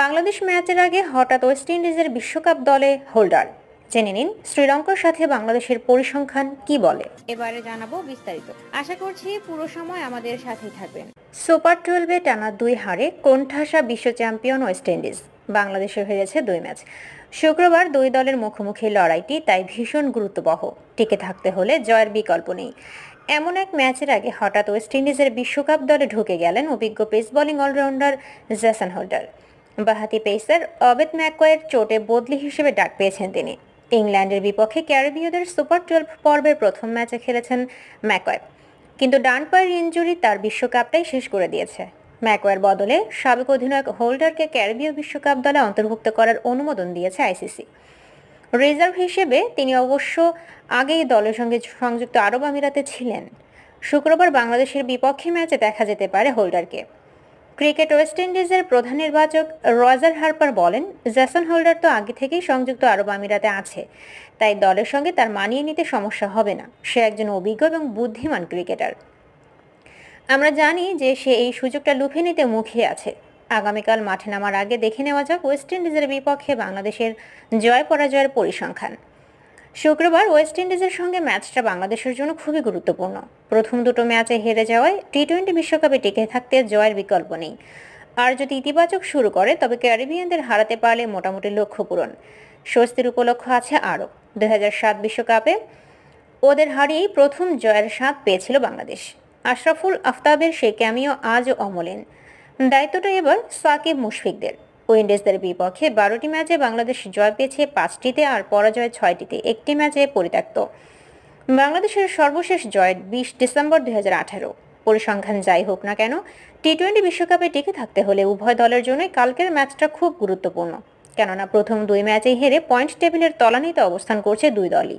বাংলাদেশ ম্যাচের আগে হঠাৎ ওয়েস্ট ইন্ডিজের বিশ্বকাপ দলে হোল্ডার জেনে নিন শ্রীলঙ্কার সাথে বাংলাদেশের পরিসংখ্যান কি বলে এবারে জানাবো বিস্তারিত আশা করছি পুরো সময় আমাদের সাথেই থাকবেন সুপার টুয়েলভে টানা দুই হারে কোণঠাসা বিশ্ব চ্যাম্পিয়ন ওয়েস্ট ইন্ডিজ বাংলাদেশে হয়েছে দুই ম্যাচ শুক্রবার দুই দলের মুখোমুখি লড়াইটি তাই ভীষণ গুরুত্ববহ টিকে থাকতে হলে জয়ের বিকল্প নেই এমন এক ম্যাচের আগে হঠাৎ ওয়েস্ট ইন্ডিজের বিশ্বকাপ দলে ঢুকে গেলেন অভিজ্ঞ pace bowling allrounder Jason Holder বাহাতি পেসার অবেদ ম্যাকওয়ের চোটে বদলি হিসেবে ডাক পেয়েছেন তিনি ইংল্যান্ডের বিপক্ষে ক্যারিবীয়দের সুপার টুয়েলভ পর্বের প্রথম ম্যাচে খেলেছেন ম্যাকওয়ে কিন্তু ডান পায়ের ইঞ্জুরি তার বিশ্বকাপটাই শেষ করে দিয়েছে ম্যাকওয়ের বদলে সাবেক অধিনায়ক হোল্ডারকে ক্যারিবীয় বিশ্বকাপ দলে অন্তর্ভুক্ত করার অনুমোদন দিয়েছে আইসিসি রিজার্ভ হিসেবে তিনি অবশ্য আগেই দলের সঙ্গে সংযুক্ত আরব আমিরাতে ছিলেন শুক্রবার বাংলাদেশের বিপক্ষে ম্যাচে দেখা যেতে পারে হোল্ডারকে ক্রিকেট ওয়েস্ট ইন্ডিজের প্রধান নির্বাচক রজার হার্পার বলেন জ্যাসন হোল্ডার তো আগে থেকেই সংযুক্ত আরব আমিরাতে আছে তাই দলের সঙ্গে তার মানিয়ে নিতে সমস্যা হবে না সে একজন অভিজ্ঞ এবং বুদ্ধিমান ক্রিকেটার আমরা জানি যে সে এই সুযোগটা লুফে নিতে মুখিয়ে আছে আগামীকাল মাঠে নামার আগে দেখে নেওয়া যাক ওয়েস্ট ইন্ডিজের বিপক্ষে বাংলাদেশের জয় পরাজয়ের পরিসংখ্যান শুক্রবার ওয়েস্ট ইন্ডিজের সঙ্গে ম্যাচটা বাংলাদেশের জন্য খুবই গুরুত্বপূর্ণ প্রথম দুটো ম্যাচে হেরে যাওয়ায় টি টোয়েন্টি বিশ্বকাপে টিকে থাকতে জয়ের বিকল্প নেই আর যদি ইতিবাচক শুরু করে তবে ক্যারিবিয়ানদের হারাতে পারলে মোটামুটি লক্ষ্য পূরণ স্বস্তির উপলক্ষ আছে আরও দু বিশ্বকাপে ওদের হারিয়েই প্রথম জয়ের স্বাদ পেয়েছিল বাংলাদেশ আশরাফুল আফতাবের সেই ক্যামিও আজও অমলেন দায়িত্বটা এবার সাকিব মুশফিকদের উইন্ডিজদের বিপক্ষে বারোটি ম্যাচে বাংলাদেশ জয় পেয়েছে পাঁচটিতে আর পরাজয় ছয়টিতে একটি ম্যাচে পরিত্যক্ত বাংলাদেশের সর্বশেষ জয় বিশ ডিসেম্বর দুই পরিসংখ্যান যাই হোক না কেন টি টোয়েন্টি বিশ্বকাপে টিকে থাকতে হলে উভয় দলের জন্যই কালকের ম্যাচটা খুব গুরুত্বপূর্ণ কেননা প্রথম দুই ম্যাচে হেরে পয়েন্ট টেবিলের তলানিতে অবস্থান করছে দুই দলই